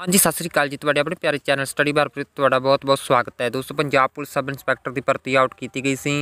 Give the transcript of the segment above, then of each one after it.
ਹਾਂਜੀ ਸਤਿ ਸ੍ਰੀ ਅਕਾਲ ਜੀ ਤੁਹਾਡੇ ਆਪਣੇ ਪਿਆਰੇ ਚੈਨਲ ਸਟੱਡੀ ਬਾਰ ਪ੍ਰਿਤ ਤੁਹਾਡਾ ਬਹੁਤ-ਬਹੁਤ ਸਵਾਗਤ ਹੈ ਦੋਸਤੋ ਪੰਜਾਬ ਪੁਲਿਸ ਸਬ ਇੰਸਪੈਕਟਰ ਦੀ ਭਰਤੀ ਆਊਟ ਕੀਤੀ ਗਈ ਸੀ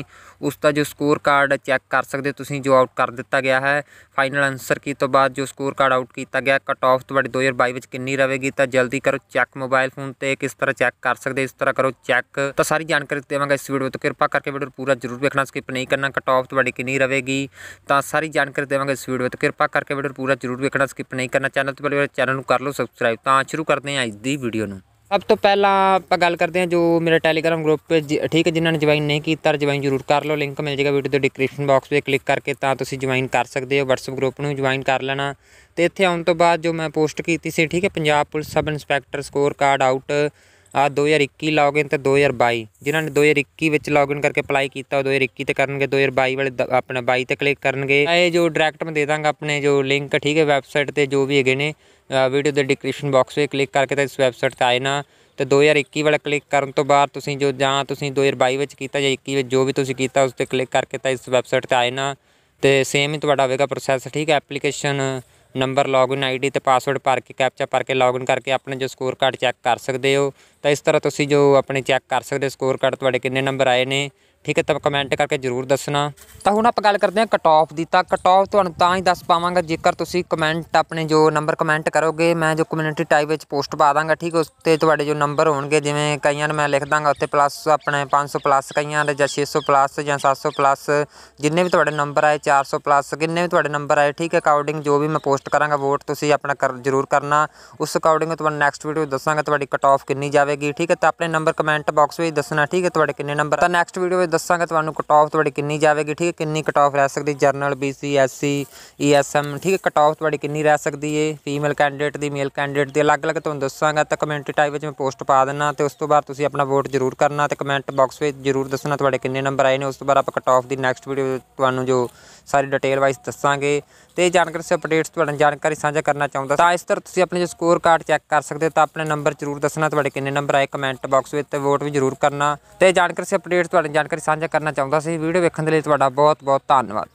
ਉਸ ਦਾ ਜੋ ਸਕੋਰ ਕਾਰਡ ਚੈੱਕ ਕਰ ਸਕਦੇ ਤੁਸੀਂ ਜੋ ਆਊਟ ਕਰ ਦਿੱਤਾ ਗਿਆ ਹੈ ਫਾਈਨਲ ਆਨਸਰ ਕੀ ਤੋਂ ਬਾਅਦ ਜੋ ਸਕੋਰ ਕਾਰਡ ਆਊਟ ਕੀਤਾ ਗਿਆ ਕਟ ਆਫ ਤੁਹਾਡੇ 2022 ਵਿੱਚ ਕਿੰਨੀ ਰਹੇਗੀ ਤਾਂ ਜਲਦੀ ਕਰੋ ਚੈੱਕ ਮੋਬਾਈਲ ਫੋਨ ਤੇ ਕਿਸ ਤਰ੍ਹਾਂ ਚੈੱਕ ਕਰ ਸਕਦੇ ਇਸ ਤਰ੍ਹਾਂ ਕਰੋ ਚੈੱਕ ਤਾਂ ਸਾਰੀ ਜਾਣਕਾਰੀ ਦੇਵਾਂਗਾ ਇਸ ਵੀਡੀਓ ਤੋਂ ਕਿਰਪਾ ਕਰਕੇ ਵੀਡੀਓ ਪੂਰਾ ਜ਼ਰੂਰ ਵੇਖਣਾ ਸਕਿਪ ਨਹੀਂ ਕਰਨਾ ਕਟ ਆਫ ਤੁਹਾਡੀ ਕਿੰਨੀ ਰਹੇਗੀ ਤਾਂ ਸਾਰੀ ਜਾਣਕਾਰੀ ਦੇਵਾਂਗਾ ਇਸ ਵੀਡੀਓ ਤੋਂ ਕਿਰਪਾ ਕਰਕੇ ਵੀਡੀਓ ਪੂਰਾ ਜ਼ਰੂਰ ਵੇਖਣਾ ਸਕਿਪ ਨਹੀਂ ਕਰਨਾ ਚੈਨਲ ਤੇ ਪਹਿਲੇ ਚੈਨਲ ਨੂੰ ਕਰ ਲਓ ਸਬਸਕ੍ਰਾਈਬ ਤਾਂ ਸ਼ੁਰੂ ਕਰਦੇ ਹਾਂ ਅੱਜ ਦੀ ਵੀਡੀਓ ਨੂੰ ਸਭ ਤੋਂ ਪਹਿਲਾਂ ਆਪਾਂ ਗੱਲ ਕਰਦੇ ਹਾਂ ਜੋ ਮੇਰਾ ਟੈਲੀਗ੍ਰਾਮ ਗਰੁੱਪ ਠੀਕ ਹੈ ਜਿਨ੍ਹਾਂ ਨੇ ਜੁਆਇਨ ਨਹੀਂ ਕੀਤਾ ਜੁਆਇਨ ਜ਼ਰੂਰ ਕਰ ਲਓ ਲਿੰਕ ਮਿਲ ਜਾਏਗਾ ਵੀਡੀਓ ਦੇ ਡਿਸਕ੍ਰਿਪਸ਼ਨ ਬਾਕਸ 'ਤੇ ਕਲਿੱਕ ਕਰਕੇ ਤਾਂ ਤੁਸੀਂ ਜੁਆਇਨ ਕਰ ਸਕਦੇ ਹੋ WhatsApp ਗਰੁੱਪ ਨੂੰ ਜੁਆਇਨ ਕਰ ਲੈਣਾ ਤੇ ਇੱਥੇ ਆਉਣ ਤੋਂ ਬਾਅਦ ਜੋ ਮੈਂ ਪੋਸਟ ਕੀਤੀ ਸੀ ਠੀਕ ਹੈ Punjab police sub inspector score card out ਆ 2021 ਲੌਗਇਨ ਤੇ 2022 ਜਿਨ੍ਹਾਂ ਨੇ 2021 ਵਿੱਚ ਲੌਗਇਨ ਕਰਕੇ ਅਪਲਾਈ ਕੀਤਾ ਉਹ 2021 ਤੇ ਕਰਨਗੇ 2022 ਵਾਲੇ ਆਪਣਾ 22 ਤੇ ਕਲਿੱਕ ਕਰਨਗੇ ਇਹ ਜੋ ਡਾਇਰੈਕਟ ਮੈਂ ਦੇ ਦਾਂਗਾ ਆਪਣੇ ਜੋ ਲਿੰਕ ਠੀਕ ਹੈ ਵੈਬਸਾਈਟ ਤੇ ਜੋ ਵੀ ਹੈਗੇ ਨੇ ਵੀਡੀਓ ਦੇ ਡਿਸਕ੍ਰਿਪਸ਼ਨ ਬਾਕਸ ਵਿੱਚ ਕਲਿੱਕ ਕਰਕੇ ਤਾਂ ਇਸ ਵੈਬਸਾਈਟ ਤੇ ਆਏ ਨਾ ਤੇ 2021 ਵਾਲਾ ਕਲਿੱਕ ਕਰਨ ਤੋਂ ਬਾਅਦ ਤੁਸੀਂ ਜੋ ਜਾਂ ਤੁਸੀਂ 2022 ਵਿੱਚ ਕੀਤਾ ਜਾਂ 21 ਵਿੱਚ ਜੋ ਵੀ ਤੁਸੀਂ ਕੀਤਾ ਉਸ ਤੇ ਕਲਿੱਕ ਕਰਕੇ ਤਾਂ ਇਸ ਵੈਬਸਾਈਟ ਤੇ ਆਏ ਨਾ ਤੇ ਸੇਮ ਹੀ ਤੁਹਾਡਾ ਹੋਵੇਗਾ ਪ੍ਰੋਸੈਸ ਠੀਕ ਹੈ ਐਪਲੀਕੇਸ਼ਨ ਨੰਬਰ ਲੌਗਇਨ ਆਈਡੀ ਤੇ ਪਾਸਵਰਡ ਭਰ ਕੇ ਕੈਪਚਾ ਭਰ ਕੇ ਲੌਗਇਨ ਕਰਕੇ ਆਪਣੇ ਜੋ ਸਕੋਰ ਕਾਰਡ ਚੈੱਕ ਕਰ ਸਕਦੇ ਹੋ ਤਾਂ ਇਸ ਤਰ੍ਹਾਂ ਤੁਸੀਂ ਜੋ ਆਪਣੇ ਚੈੱਕ ਕਰ ਸਕਦੇ ਸਕੋਰ ਕਾਰਡ ਤੁਹਾਡੇ ਕਿੰਨੇ ਨੰਬਰ ਆਏ ਨੇ ਠੀਕ ਹੈ ਤਾਂ ਕਮੈਂਟ ਕਰਕੇ ਜ਼ਰੂਰ ਦੱਸਣਾ ਤਾਂ ਹੁਣ ਆਪਾਂ ਗੱਲ ਕਰਦੇ ਹਾਂ ਕਟ ਆਫ ਦੀ ਤਾਂ ਕਟ ਆਫ ਤੁਹਾਨੂੰ ਤਾਂ ਹੀ ਦੱਸ ਪਾਵਾਂਗਾ ਜੇਕਰ ਤੁਸੀਂ ਕਮੈਂਟ ਆਪਣੇ ਜੋ ਨੰਬਰ ਕਮੈਂਟ ਕਰੋਗੇ ਮੈਂ ਜੋ ਕਮਿਊਨਿਟੀ ਟਾਈਪ ਵਿੱਚ ਪੋਸਟ ਪਾ ਦਾਂਗਾ ਠੀਕ ਉਸ ਤੇ ਤੁਹਾਡੇ ਜੋ ਨੰਬਰ ਹੋਣਗੇ ਜਿਵੇਂ ਕਈਆਂ ਨੂੰ ਮੈਂ ਲਿਖ ਦਾਂਗਾ ਉੱਤੇ ਪਲੱਸ ਆਪਣੇ 500 ਪਲੱਸ ਕਈਆਂ ਦੇ ਜਾਂ 600 ਪਲੱਸ ਜਾਂ 700 ਪਲੱਸ ਜਿੰਨੇ ਵੀ ਤੁਹਾਡੇ ਨੰਬਰ ਆਏ 400 ਪਲੱਸ ਕਿੰਨੇ ਵੀ ਤੁਹਾਡੇ ਨੰਬਰ ਆਏ ਠੀਕ ਹੈ ਅਕੋਰਡਿੰਗ ਜੋ ਵੀ ਮੈਂ ਪੋਸਟ ਕਰਾਂਗਾ ਵੋਟ ਤੁਸੀਂ ਆਪਣਾ ਜ਼ਰੂਰ ਕਰਨਾ ਉਸ ਅਕੋਰਡਿੰਗ ਤੁਹਾਨੂੰ ਨੈਕਸਟ ਵੀਡੀਓ ਦੱਸਾਂਗਾ ਤੁਹਾਡੀ ਕਟ ਆਫ ਕਿੰਨੀ ਜਾਵੇਗੀ ਠੀਕ ਹੈ ਤਾਂ ਆਪਣੇ ਨੰਬਰ ਕਮੈਂਟ ਬਾਕਸ ਵਿੱਚ ਦੱਸਣਾ ਠੀਕ ਹੈ ਤੁਹਾਡੇ ਕਿੰਨੇ ਨੰਬਰ ਤਾਂ ਨੈਕਸਟ ਵੀਡੀਓ ਵਿੱਚ ਦੱਸਾਂਗਾ ਤੁਹਾਨੂੰ ਆਫ ਤੁਹਾਡੀ ਕਿੰਨੀ ਜਾਵੇਗੀ ਠੀਕ ਹੈ ਕਿੰਨੀ ਆਫ ਰਹਿ ਸਕਦੀ ਜਰਨਲ ਬੀਸੀ ਐਸਸੀ ਈਐਸਐਮ ਠੀਕ ਹੈ ਆਫ ਤੁਹਾਡੀ ਕਿੰਨੀ ਰਹਿ ਸਕਦੀ ਏ ਫੀਮੇਲ ਕੈਂਡੀਡੇਟ ਦੀ ਮੇਲ ਕੈਂਡੀਡੇਟ ਦੀ ਅਲੱਗ-ਅਲੱਗ ਤੁਹਾਨੂੰ ਦੱਸਾਂਗਾ ਤਾਂ ਕਮੈਂਟ ਟਾਈਪ ਵਿੱਚ ਮੈਂ ਪੋਸਟ ਪਾ ਦੇਣਾ ਤੇ ਉਸ ਤੋਂ ਬਾਅਦ ਤੁਸੀਂ ਆਪਣਾ ਵੋਟ ਜ਼ਰੂਰ ਕਰਨਾ ਤੇ ਕਮੈਂਟ ਬਾਕਸ ਵਿੱਚ ਜ਼ਰੂਰ ਦੱਸਣਾ ਤੁਹਾਡੇ ਕਿੰਨੇ ਨੰਬਰ ਆਏ ਨੇ ਉਸ ਤੋਂ ਬਾਅਦ ਆਪਾਂ ਆਫ ਦੀ ਨੈਕਸਟ ਵੀਡੀਓ ਤੁਹਾਨੂੰ ਜੋ ਸਾਰੀ ਡਿਟੇਲ ਵਾਈਜ਼ ਦੱਸਾਂਗੇ ਤੇ ਜਾਣਕਾਰੀ ਸੇ ਅਪਡੇਟਸ ਨਾਲ ਜਾਣਕਾਰੀ ਸਾਂਝਾ ਕਰਨਾ ਚਾਹੁੰਦਾ ਤਾਂ ਇਸ ਤਰ੍ਹਾਂ ਤੁਸੀਂ ਆਪਣੇ ਜੋ ਸਕੋਰ ਕਾਰਡ ਚੈੱਕ ਕਰ ਸਕਦੇ ਹੋ ਤਾਂ ਆਪਣੇ ਨੰਬਰ ਜ਼ਰੂਰ ਦੱਸਣਾ ਤੁਹਾਡੇ ਕਿੰਨੇ ਨੰਬਰ ਆਏ ਕਮੈਂਟ ਬਾਕਸ ਵਿੱਚ ਤੇ ਵੋਟ ਵੀ ਜ਼ਰੂਰ ਕਰਨਾ ਤੇ ਜਾਣਕਾਰੀ ਸੇ ਅਪਡੇਟਸ ਤੁਹਾਨੂੰ ਜਾਣਕਾਰੀ ਸਾਂਝਾ ਕਰਨਾ ਚਾਹੁੰਦਾ ਸੀ ਵੀਡੀਓ ਵੇਖਣ ਦੇ ਲਈ ਤੁਹਾਡਾ ਬਹੁਤ ਬਹੁਤ ਧੰਨਵਾਦ